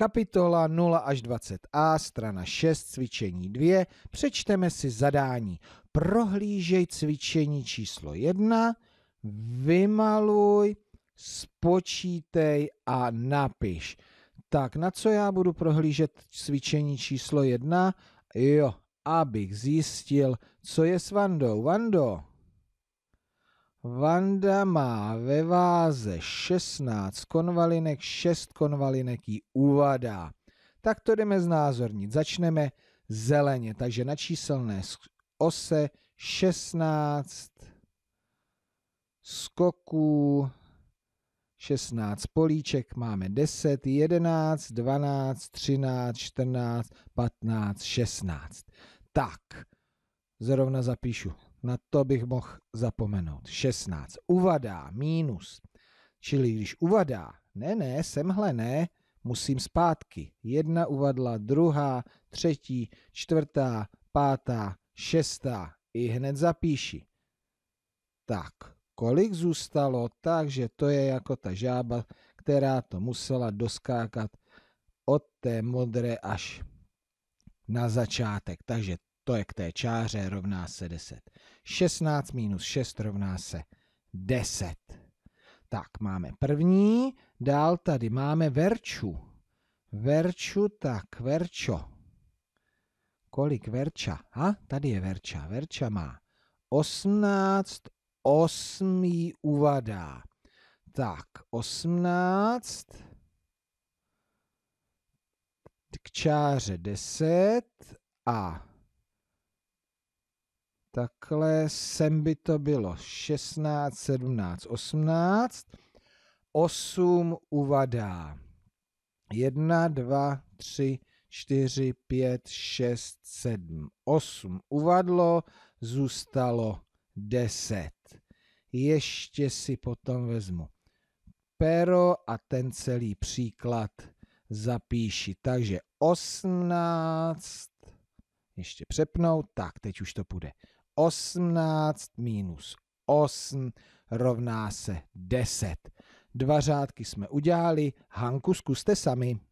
Kapitola 0 až 20a, strana 6, cvičení 2. Přečteme si zadání. Prohlížej cvičení číslo 1, vymaluj, spočítej a napiš. Tak, na co já budu prohlížet cvičení číslo 1? Jo, abych zjistil, co je s Vandou. Vando, Vanda má ve váze 16 konvalinek, 6 konvalinek jí uvadá. Tak to jdeme znázornit. Začneme zeleně, takže na číselné ose 16 skoků, 16 políček, máme 10, 11, 12, 13, 14, 15, 16. Tak, zrovna zapíšu na to bych mohl zapomenout. 16. Uvadá mínus. Čili když uvadá, ne, ne, semhle ne, musím zpátky. Jedna uvadla, druhá, třetí, čtvrtá, pátá, šestá. I hned zapíši. Tak, kolik zůstalo, takže to je jako ta žába, která to musela doskákat od té modré až na začátek. Takže to je k té čáře, rovná se 10. 16 minus 6 rovná se 10. Tak, máme první, dál tady máme verču. Verču, tak, verčo. Kolik verča? A, tady je verča. Verča má 18, 8 uvadá. Tak, 18 k čáře 10 a takhle, sem by to bylo 16, 17, 18, 8 uvadá 1, 2, 3, 4, 5, 6, 7, 8 uvadlo, zůstalo 10. Ještě si potom vezmu pero a ten celý příklad zapíši. Takže 18, ještě přepnout, tak teď už to půjde. 18 minus 8 rovná se 10. Dva řádky jsme udělali, Hanku zkuste sami.